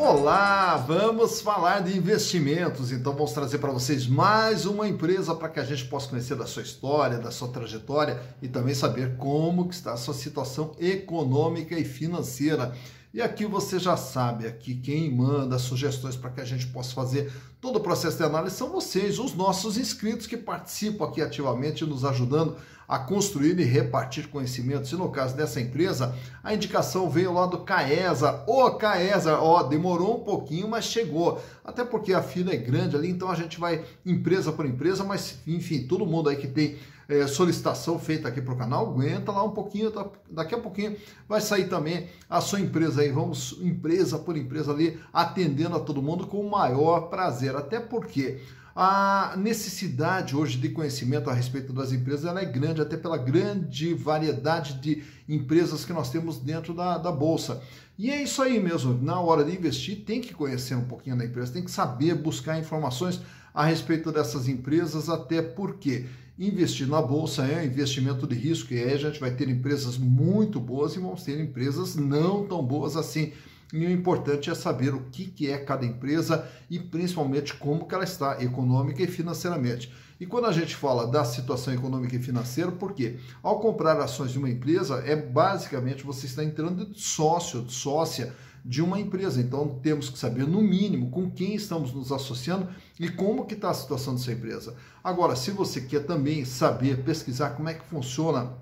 Olá, vamos falar de investimentos. Então vamos trazer para vocês mais uma empresa para que a gente possa conhecer da sua história, da sua trajetória e também saber como está a sua situação econômica e financeira. E aqui você já sabe, aqui quem manda sugestões para que a gente possa fazer Todo o processo de análise são vocês, os nossos inscritos que participam aqui ativamente, nos ajudando a construir e repartir conhecimentos. E no caso dessa empresa, a indicação veio lá do Caesa. Ô, Caesa, ó, demorou um pouquinho, mas chegou. Até porque a fila é grande ali, então a gente vai empresa por empresa, mas enfim, todo mundo aí que tem é, solicitação feita aqui para o canal, aguenta lá um pouquinho, tá, daqui a pouquinho vai sair também a sua empresa aí. Vamos empresa por empresa ali, atendendo a todo mundo com o maior prazer fazer, até porque a necessidade hoje de conhecimento a respeito das empresas é grande, até pela grande variedade de empresas que nós temos dentro da, da Bolsa. E é isso aí mesmo, na hora de investir tem que conhecer um pouquinho da empresa, tem que saber buscar informações a respeito dessas empresas, até porque investir na Bolsa é um investimento de risco e aí a gente vai ter empresas muito boas e vamos ter empresas não tão boas assim. E o importante é saber o que, que é cada empresa e principalmente como que ela está econômica e financeiramente. E quando a gente fala da situação econômica e financeira, por quê? ao comprar ações de uma empresa, é basicamente você está entrando de sócio, de sócia de uma empresa. Então temos que saber no mínimo com quem estamos nos associando e como que está a situação dessa empresa. Agora, se você quer também saber, pesquisar como é que funciona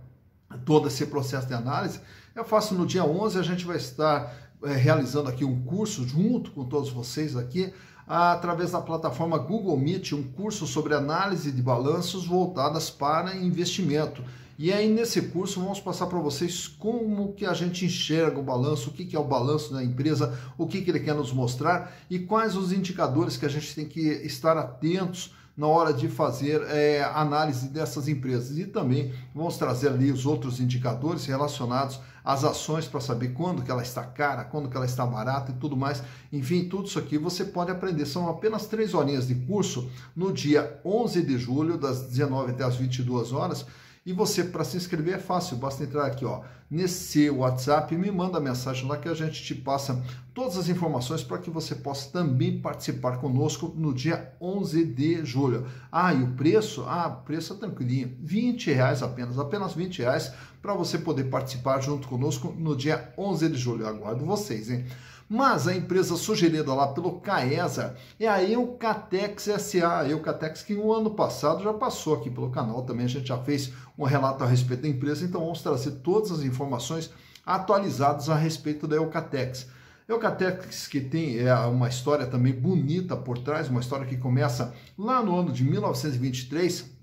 todo esse processo de análise, é fácil. No dia 11 a gente vai estar é, realizando aqui um curso junto com todos vocês aqui, através da plataforma Google Meet, um curso sobre análise de balanços voltadas para investimento. E aí nesse curso vamos passar para vocês como que a gente enxerga o balanço, o que, que é o balanço da empresa, o que, que ele quer nos mostrar e quais os indicadores que a gente tem que estar atentos na hora de fazer é, análise dessas empresas. E também vamos trazer ali os outros indicadores relacionados às ações para saber quando que ela está cara, quando que ela está barata e tudo mais. Enfim, tudo isso aqui você pode aprender. São apenas três horinhas de curso no dia 11 de julho, das 19 até as 22 horas. E você, para se inscrever, é fácil, basta entrar aqui, ó, nesse WhatsApp, me manda mensagem lá que a gente te passa todas as informações para que você possa também participar conosco no dia 11 de julho. Ah, e o preço? Ah, o preço é tranquilinho, 20 reais apenas, apenas 20 reais para você poder participar junto conosco no dia 11 de julho. Eu aguardo vocês, hein? Mas a empresa sugerida lá pelo CAESA é a Eucatex SA, a Eucatex que o um ano passado já passou aqui pelo canal também, a gente já fez um relato a respeito da empresa, então vamos trazer todas as informações informações atualizadas a respeito da Eucatex. Eucatex que tem é, uma história também bonita por trás, uma história que começa lá no ano de 1923,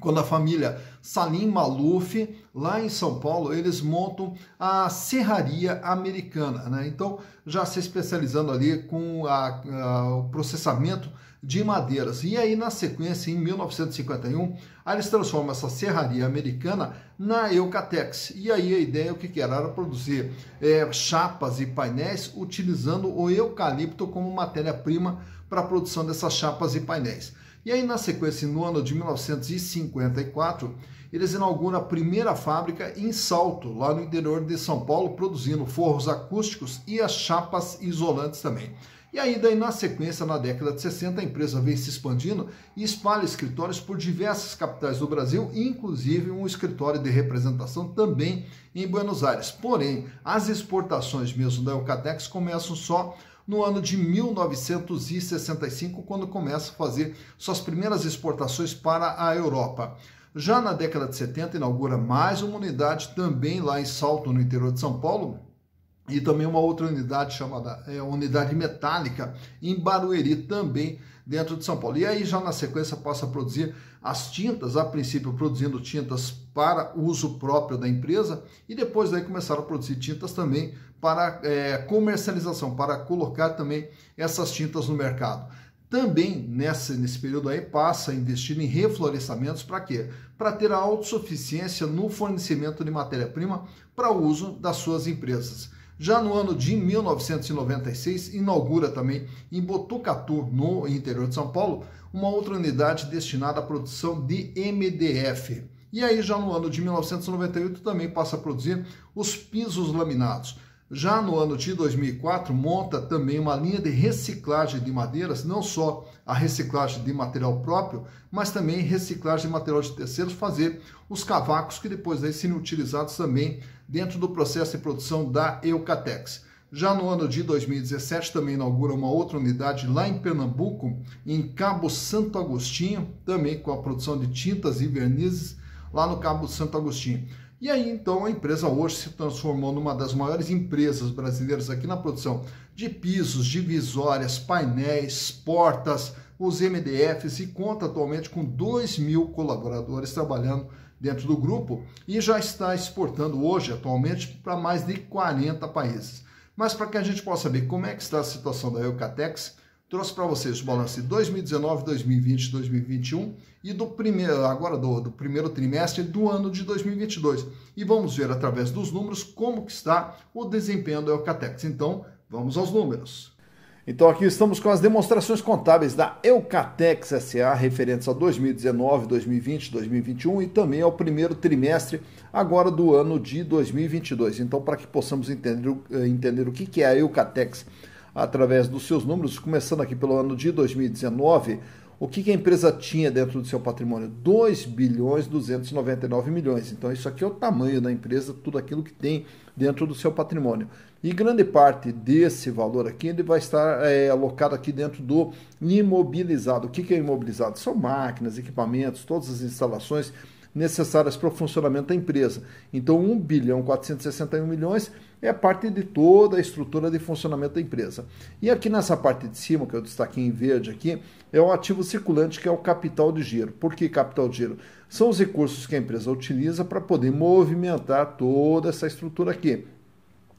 quando a família Salim Maluf, lá em São Paulo, eles montam a Serraria Americana. Né? Então, já se especializando ali com a, a, o processamento de madeiras. E aí, na sequência, em 1951, eles transformam essa serraria americana na Eucatex. E aí a ideia o que, era? Era produzir é, chapas e painéis utilizando o eucalipto como matéria-prima para a produção dessas chapas e painéis. E aí, na sequência, no ano de 1954, eles inauguram a primeira fábrica em Salto, lá no interior de São Paulo, produzindo forros acústicos e as chapas isolantes também. E ainda na sequência, na década de 60, a empresa vem se expandindo e espalha escritórios por diversas capitais do Brasil, inclusive um escritório de representação também em Buenos Aires. Porém, as exportações mesmo da Eucatex começam só no ano de 1965, quando começa a fazer suas primeiras exportações para a Europa. Já na década de 70, inaugura mais uma unidade também lá em Salto, no interior de São Paulo, e também uma outra unidade chamada é, Unidade Metálica em Barueri, também dentro de São Paulo. E aí já na sequência passa a produzir as tintas, a princípio produzindo tintas para uso próprio da empresa e depois daí começaram a produzir tintas também para é, comercialização, para colocar também essas tintas no mercado. Também nessa, nesse período aí passa a investir em reflorestamentos para quê? Para ter a autossuficiência no fornecimento de matéria-prima para o uso das suas empresas. Já no ano de 1996, inaugura também em Botucatu, no interior de São Paulo, uma outra unidade destinada à produção de MDF. E aí, já no ano de 1998, também passa a produzir os pisos laminados já no ano de 2004, monta também uma linha de reciclagem de madeiras, não só a reciclagem de material próprio, mas também reciclagem de material de terceiros, fazer os cavacos que depois aí serem utilizados também dentro do processo de produção da Eucatex. Já no ano de 2017 também inaugura uma outra unidade lá em Pernambuco, em Cabo Santo Agostinho, também com a produção de tintas e vernizes lá no Cabo Santo Agostinho. E aí então a empresa hoje se transformou numa das maiores empresas brasileiras aqui na produção de pisos, divisórias, painéis, portas, os MDFs e conta atualmente com 2 mil colaboradores trabalhando dentro do grupo e já está exportando hoje atualmente para mais de 40 países. Mas para que a gente possa saber como é que está a situação da Eucatex, Trouxe para vocês o balanço de 2019, 2020, 2021 e do primeiro, agora do, do, primeiro trimestre do ano de 2022. E vamos ver através dos números como que está o desempenho da Eucatex. Então, vamos aos números. Então aqui estamos com as demonstrações contábeis da Eucatex SA referentes a 2019, 2020, 2021 e também ao primeiro trimestre agora do ano de 2022. Então para que possamos entender, eh, entender o que é a Eucatex através dos seus números, começando aqui pelo ano de 2019, o que, que a empresa tinha dentro do seu patrimônio? 2 bilhões 299 milhões. Então, isso aqui é o tamanho da empresa, tudo aquilo que tem dentro do seu patrimônio. E grande parte desse valor aqui ele vai estar é, alocado aqui dentro do imobilizado. O que, que é imobilizado? São máquinas, equipamentos, todas as instalações necessárias para o funcionamento da empresa. Então, 1 bilhão 461 milhões é parte de toda a estrutura de funcionamento da empresa. E aqui nessa parte de cima, que eu destaquei em verde aqui, é o ativo circulante, que é o capital de giro. Por que capital de giro? São os recursos que a empresa utiliza para poder movimentar toda essa estrutura aqui.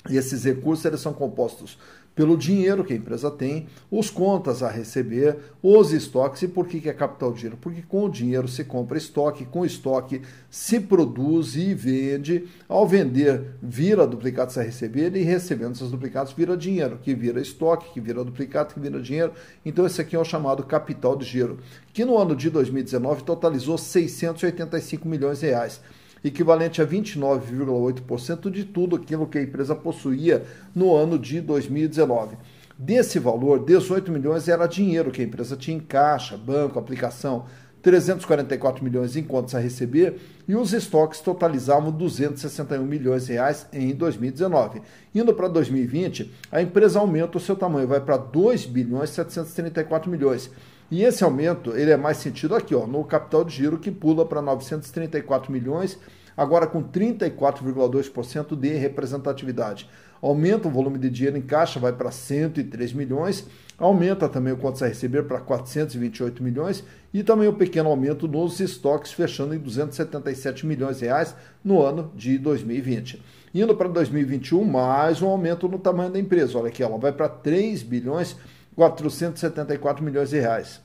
E esses recursos eles são compostos pelo dinheiro que a empresa tem, os contas a receber, os estoques. E por que, que é capital de giro? Porque com o dinheiro se compra estoque, com estoque se produz e vende. Ao vender, vira duplicados a receber e recebendo esses duplicados vira dinheiro, que vira estoque, que vira duplicado, que vira dinheiro. Então esse aqui é o chamado capital de giro, que no ano de 2019 totalizou 685 milhões de reais equivalente a 29,8% de tudo aquilo que a empresa possuía no ano de 2019. Desse valor, 18 milhões era dinheiro que a empresa tinha em caixa, banco, aplicação, 344 milhões em contas a receber e os estoques totalizavam 261 milhões de reais em 2019. Indo para 2020, a empresa aumenta o seu tamanho, vai para 2 bilhões 734 milhões e esse aumento ele é mais sentido aqui, ó, no capital de giro, que pula para 934 milhões, agora com 34,2% de representatividade. Aumenta o volume de dinheiro em caixa, vai para 103 milhões, aumenta também o quanto a receber para 428 milhões e também o um pequeno aumento nos estoques, fechando em 277 milhões de reais no ano de 2020. Indo para 2021, mais um aumento no tamanho da empresa. Olha aqui, ela vai para 3 bilhões 474 milhões de reais.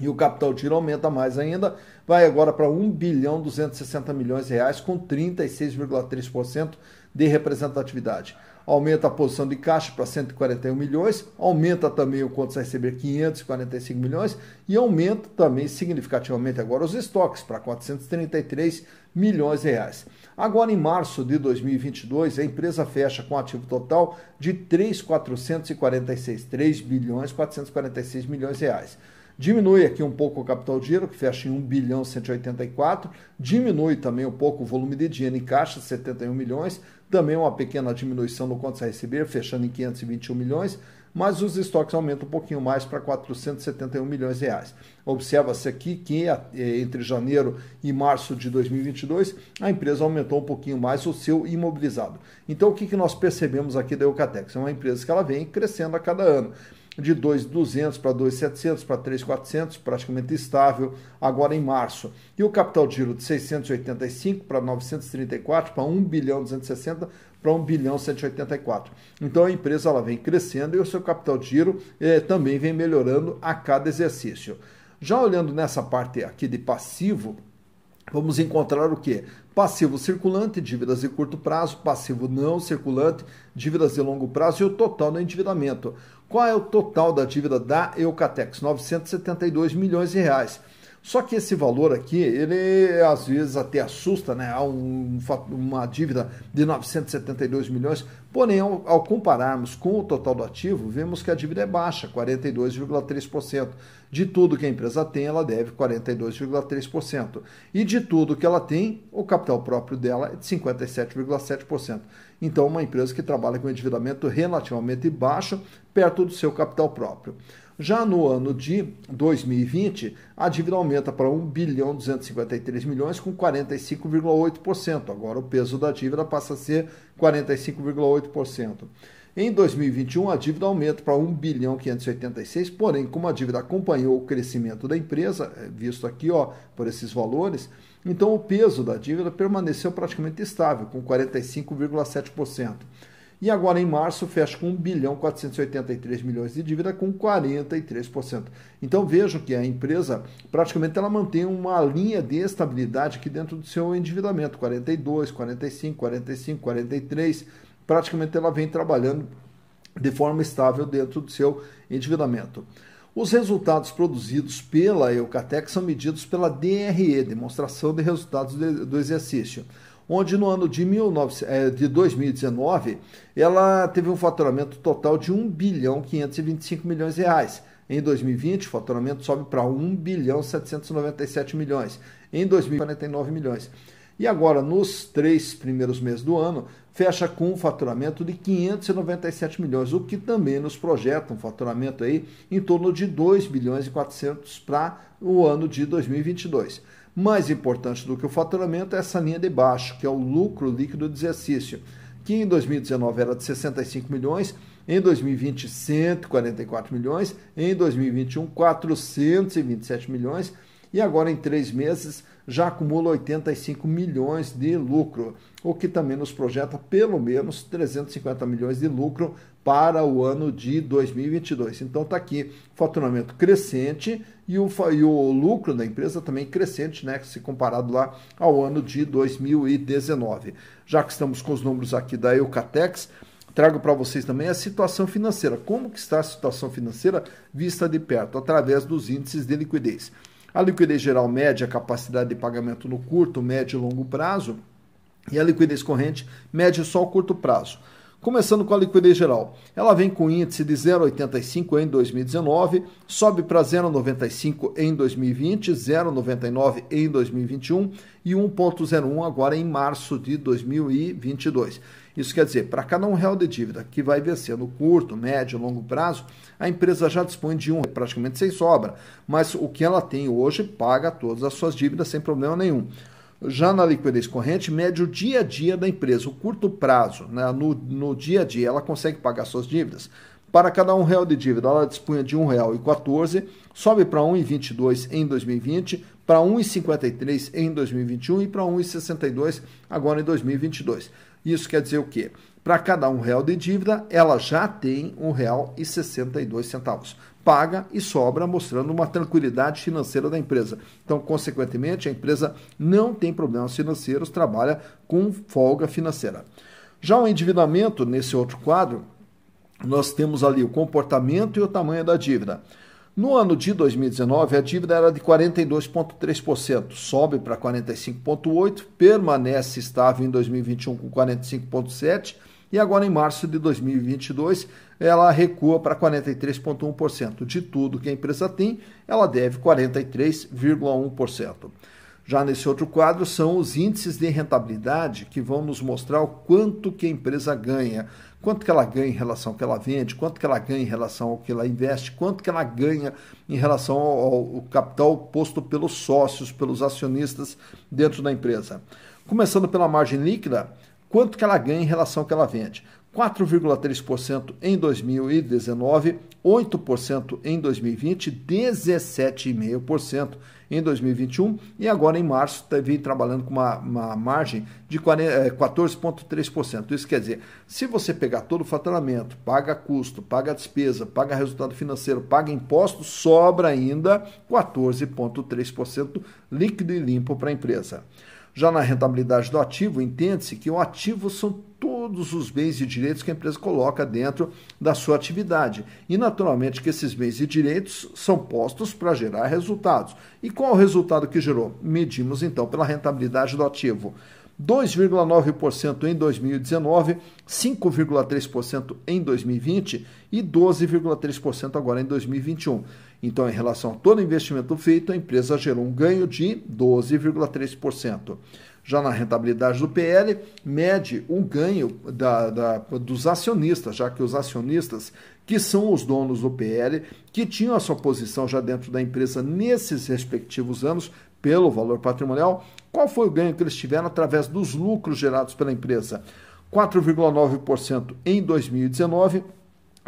E o capital de giro aumenta mais ainda, vai agora para 1 bilhão 260 milhões de reais com 36,3% de representatividade aumenta a posição de caixa para 141 milhões, aumenta também o quanto vai receber 545 milhões e aumenta também significativamente agora os estoques para 433 milhões de reais. Agora em março de 2022, a empresa fecha com ativo total de 3.446 3 bilhões 446 milhões de reais. Diminui aqui um pouco o capital de giro, que fecha em 1 bilhão 184, diminui também um pouco o volume de dinheiro em caixa, 71 milhões, também uma pequena diminuição no contas a receber, fechando em 521 milhões, mas os estoques aumentam um pouquinho mais para 471 milhões de reais. Observa-se aqui que eh, entre janeiro e março de 2022 a empresa aumentou um pouquinho mais o seu imobilizado. Então o que nós percebemos aqui da Eucatex? É uma empresa que ela vem crescendo a cada ano de 2,200 para 2,700 para 3,400, praticamente estável agora em março. E o capital de giro de 685 para 934 para 1 bilhão 260 para 1 bilhão 184. Então a empresa ela vem crescendo e o seu capital de giro eh, também vem melhorando a cada exercício. Já olhando nessa parte aqui de passivo, vamos encontrar o que? Passivo circulante, dívidas de curto prazo, passivo não circulante, dívidas de longo prazo e o total no endividamento. Qual é o total da dívida da Eucatex? 972 milhões de reais. Só que esse valor aqui, ele às vezes até assusta, né? Há um, uma dívida de 972 milhões, porém, ao, ao compararmos com o total do ativo, vemos que a dívida é baixa, 42,3%. De tudo que a empresa tem, ela deve 42,3%. E de tudo que ela tem, o capital próprio dela é de 57,7%. Então, uma empresa que trabalha com endividamento relativamente baixo, perto do seu capital próprio. Já no ano de 2020, a dívida aumenta para 1 bilhão 253 milhões com 45,8%. Agora o peso da dívida passa a ser 45,8%. Em 2021, a dívida aumenta para 1 bilhão 586, porém, como a dívida acompanhou o crescimento da empresa, é visto aqui ó, por esses valores, então o peso da dívida permaneceu praticamente estável, com 45,7%. E agora em março fecha com 1 bilhão 483 milhões de dívida com 43%. Então vejo que a empresa praticamente ela mantém uma linha de estabilidade aqui dentro do seu endividamento, 42, 45, 45, 43 praticamente ela vem trabalhando de forma estável dentro do seu endividamento. Os resultados produzidos pela Eucatec são medidos pela DRE, Demonstração de Resultados do Exercício, onde no ano de, 19, eh, de 2019 ela teve um faturamento total de 1 bilhão 525 milhões de reais. Em 2020, o faturamento sobe para 1 bilhão 797 milhões. Em 2049 milhões. E agora, nos três primeiros meses do ano, fecha com um faturamento de 597 milhões, o que também nos projeta um faturamento aí em torno de 2 bilhões e 400 para o ano de 2022. Mais importante do que o faturamento é essa linha de baixo, que é o lucro líquido do exercício, que em 2019 era de 65 milhões, em 2020 144 milhões, em 2021 427 milhões e agora em três meses já acumula 85 milhões de lucro, o que também nos projeta pelo menos 350 milhões de lucro para o ano de 2022. Então está aqui faturamento crescente e o, e o lucro da empresa também crescente, né, se comparado lá ao ano de 2019. Já que estamos com os números aqui da Eucatex, trago para vocês também a situação financeira. Como que está a situação financeira vista de perto através dos índices de liquidez. A liquidez geral mede a capacidade de pagamento no curto, médio e longo prazo, e a liquidez corrente mede só o curto prazo. Começando com a liquidez geral, ela vem com índice de 0,85 em 2019, sobe para 0,95 em 2020, 0,99 em 2021 e 1,01 agora em março de 2022. Isso quer dizer, para cada um real de dívida que vai vencer no curto, médio, longo prazo, a empresa já dispõe de um, praticamente sem sobra. Mas o que ela tem hoje paga todas as suas dívidas sem problema nenhum. Já na liquidez corrente, mede o dia a dia da empresa, o curto prazo, né? no, no dia a dia, ela consegue pagar suas dívidas. Para cada um real de dívida, ela dispunha de um real e sobe para 1,22 em 2020, para 1,53 em 2021 e para 1,62 agora em 2022. Isso quer dizer o quê? Para cada um real de dívida, ela já tem um real e centavos. Paga e sobra, mostrando uma tranquilidade financeira da empresa. Então, consequentemente, a empresa não tem problemas financeiros, trabalha com folga financeira. Já o endividamento, nesse outro quadro, nós temos ali o comportamento e o tamanho da dívida. No ano de 2019, a dívida era de 42,3%, sobe para 45,8%, permanece estável em 2021 com 45,7%, e agora em março de 2022 ela recua para 43,1%. De tudo que a empresa tem, ela deve 43,1%. Já nesse outro quadro são os índices de rentabilidade que vão nos mostrar o quanto que a empresa ganha quanto que ela ganha em relação ao que ela vende, quanto que ela ganha em relação ao que ela investe, quanto que ela ganha em relação ao, ao capital posto pelos sócios, pelos acionistas dentro da empresa. Começando pela margem líquida, quanto que ela ganha em relação ao que ela vende. 4,3% em 2019, 8% em 2020, 17,5% em 2021 e agora em março teve tá, trabalhando com uma, uma margem de 14,3%. É, Isso quer dizer, se você pegar todo o faturamento, paga custo, paga despesa, paga resultado financeiro, paga imposto, sobra ainda 14,3% líquido e limpo para a empresa. Já na rentabilidade do ativo, entende-se que o ativo são todos os bens e direitos que a empresa coloca dentro da sua atividade. E naturalmente que esses bens e direitos são postos para gerar resultados. E qual o resultado que gerou? Medimos então pela rentabilidade do ativo. 2,9% em 2019, 5,3% em 2020 e 12,3% agora em 2021. Então, em relação a todo investimento feito, a empresa gerou um ganho de 12,3%. Já na rentabilidade do PL, mede o ganho da, da, dos acionistas, já que os acionistas que são os donos do PL, que tinham a sua posição já dentro da empresa nesses respectivos anos, pelo valor patrimonial, qual foi o ganho que eles tiveram através dos lucros gerados pela empresa? 4,9% em 2019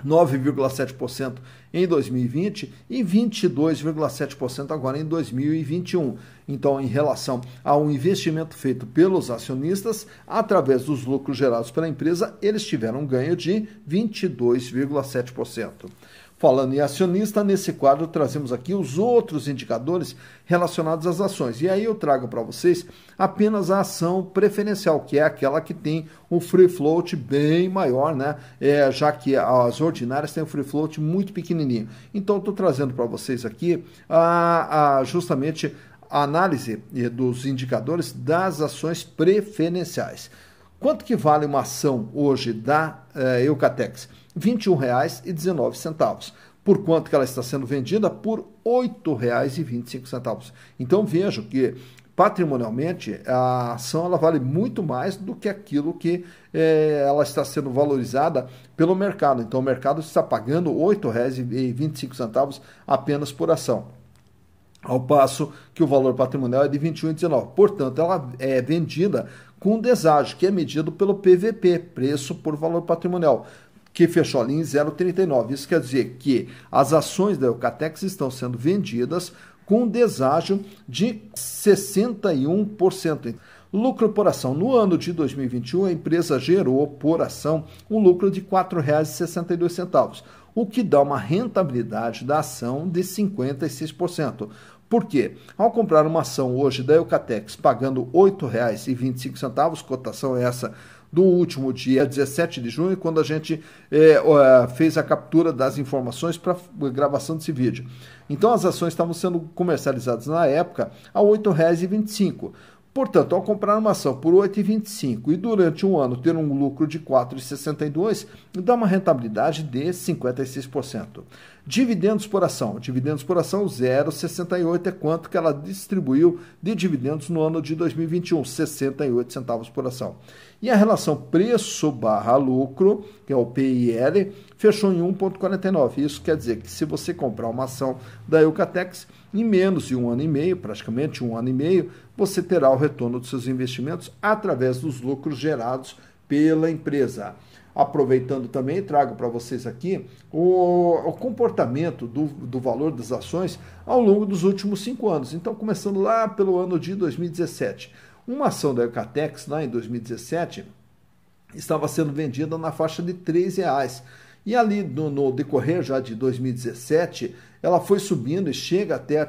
9,7% em 2020 e 22,7% agora em 2021. Então, em relação ao investimento feito pelos acionistas, através dos lucros gerados pela empresa, eles tiveram um ganho de 22,7%. Falando em acionista, nesse quadro trazemos aqui os outros indicadores relacionados às ações. E aí eu trago para vocês apenas a ação preferencial, que é aquela que tem um free float bem maior, né? É, já que as ordinárias têm um free float muito pequenininho. Então estou trazendo para vocês aqui a, a justamente a análise eh, dos indicadores das ações preferenciais. Quanto que vale uma ação hoje da eh, Eucatex? R$ 21,19, por quanto que ela está sendo vendida por R$ 8,25. Então vejo que patrimonialmente a ação ela vale muito mais do que aquilo que eh, ela está sendo valorizada pelo mercado. Então o mercado está pagando R$ 8,25 apenas por ação. Ao passo que o valor patrimonial é de R$ 21,19. Portanto, ela é vendida com deságio, que é medido pelo PVP, preço por valor patrimonial que fechou a linha em 0,39. Isso quer dizer que as ações da Eucatex estão sendo vendidas com deságio de 61%. Lucro por ação. No ano de 2021, a empresa gerou por ação um lucro de R$ 4,62, o que dá uma rentabilidade da ação de 56%. Por quê? Ao comprar uma ação hoje da Eucatex pagando R$ 8,25, cotação é essa do último dia 17 de junho, quando a gente é, fez a captura das informações para gravação desse vídeo. Então as ações estavam sendo comercializadas na época a R$ 8,25. Portanto, ao comprar uma ação por R$ 8,25 e durante um ano ter um lucro de R$ 4,62, dá uma rentabilidade de 56%. Dividendos por ação. Dividendos por ação 0,68 é quanto que ela distribuiu de dividendos no ano de 2021, 68 centavos por ação. E a relação preço barra lucro, que é o PIL, fechou em 1,49. Isso quer dizer que se você comprar uma ação da Eucatex, em menos de um ano e meio, praticamente um ano e meio, você terá o retorno dos seus investimentos através dos lucros gerados pela empresa. Aproveitando também, trago para vocês aqui o, o comportamento do, do, valor das ações ao longo dos últimos cinco anos. Então, começando lá pelo ano de 2017. Uma ação da Eucatex, lá né, em 2017, estava sendo vendida na faixa de R$ reais. E ali, no, no, decorrer já de 2017, ela foi subindo e chega até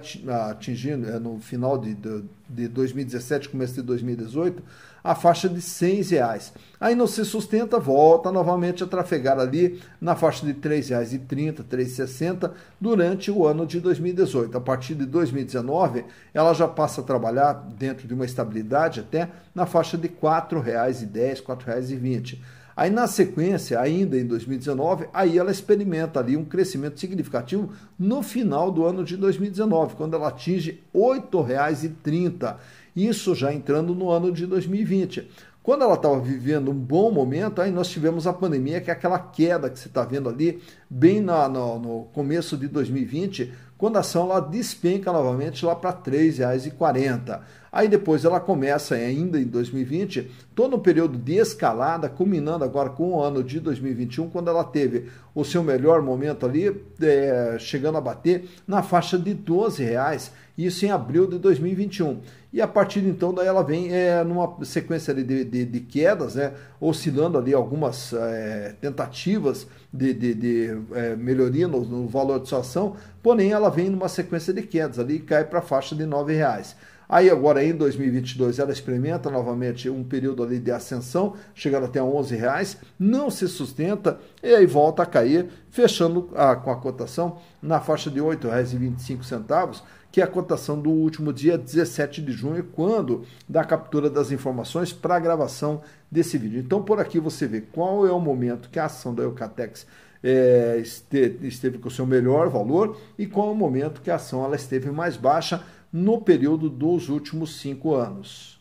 atingindo, eh, no final de, de, de 2017, começo de 2018, a faixa de 100 reais. Aí não se sustenta, volta novamente a trafegar ali na faixa de R$ 3,30, R$ 3,60 durante o ano de 2018. A partir de 2019, ela já passa a trabalhar dentro de uma estabilidade até na faixa de R$ 4,10, R$ 4,20. Aí na sequência, ainda em 2019, aí ela experimenta ali um crescimento significativo no final do ano de 2019, quando ela atinge R$ 8,30. Isso já entrando no ano de 2020. Quando ela estava vivendo um bom momento, aí nós tivemos a pandemia, que é aquela queda que você está vendo ali, bem na, no, no, começo de 2020, quando a ação lá despenca novamente lá para R$ 3,40. Aí depois ela começa é, ainda em 2020, todo um período de escalada, culminando agora com o ano de 2021, quando ela teve o seu melhor momento ali, é, chegando a bater na faixa de 12 reais, isso em abril de 2021. E a partir de então, daí ela vem é, numa sequência de, de, de quedas, né, oscilando ali algumas é, tentativas de, de, de é, melhoria no, no, valor de sua ação, porém ela vem numa sequência de quedas ali e cai para a faixa de R$ reais. Aí agora em 2022 ela experimenta novamente um período ali de ascensão, chegando até 11 reais, não se sustenta e aí volta a cair, fechando a, com a cotação na faixa de R$ 8,25, que é a cotação do último dia 17 de junho, quando da captura das informações para a gravação desse vídeo. Então por aqui você vê qual é o momento que a ação da Eucatex é, esteve com o seu melhor valor e qual é o momento que a ação ela esteve mais baixa no período dos últimos cinco anos.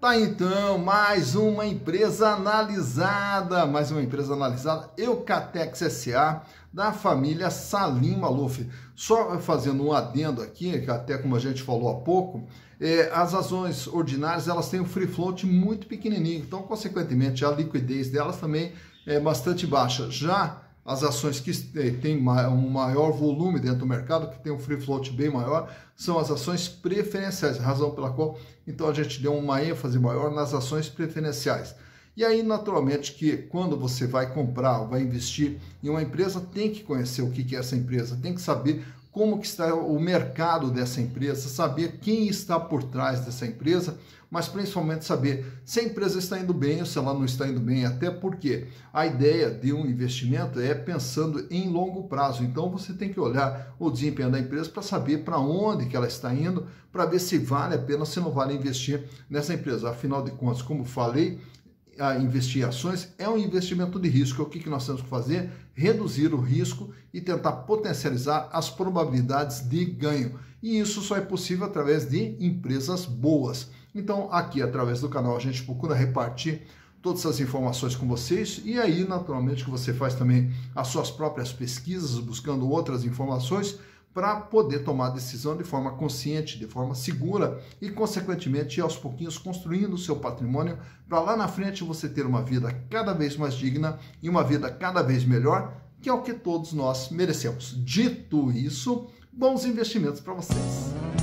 Tá então, mais uma empresa analisada, mais uma empresa analisada, Eucatex SA, da família Salim Maluf. Só fazendo um adendo aqui, que até como a gente falou há pouco, é, as ações ordinárias elas têm um free float muito pequenininho, então consequentemente a liquidez delas também é bastante baixa. Já as ações que eh, têm um maior volume dentro do mercado, que tem um free float bem maior, são as ações preferenciais, razão pela qual então a gente deu uma ênfase maior nas ações preferenciais. E aí, naturalmente, que quando você vai comprar, vai investir em uma empresa, tem que conhecer o que é essa empresa, tem que saber como que está o mercado dessa empresa, saber quem está por trás dessa empresa, mas principalmente saber se a empresa está indo bem ou se ela não está indo bem, até porque a ideia de um investimento é pensando em longo prazo. Então você tem que olhar o desempenho da empresa para saber para onde que ela está indo, para ver se vale a pena, se não vale investir nessa empresa. Afinal de contas, como falei, a investir em ações é um investimento de risco. É o que, que nós temos que fazer? Reduzir o risco e tentar potencializar as probabilidades de ganho. E isso só é possível através de empresas boas. Então, aqui através do canal, a gente procura repartir todas as informações com vocês e aí, naturalmente, que você faz também as suas próprias pesquisas, buscando outras informações para poder tomar a decisão de forma consciente, de forma segura e, consequentemente, aos pouquinhos construindo o seu patrimônio para lá na frente você ter uma vida cada vez mais digna e uma vida cada vez melhor, que é o que todos nós merecemos. Dito isso, bons investimentos para vocês.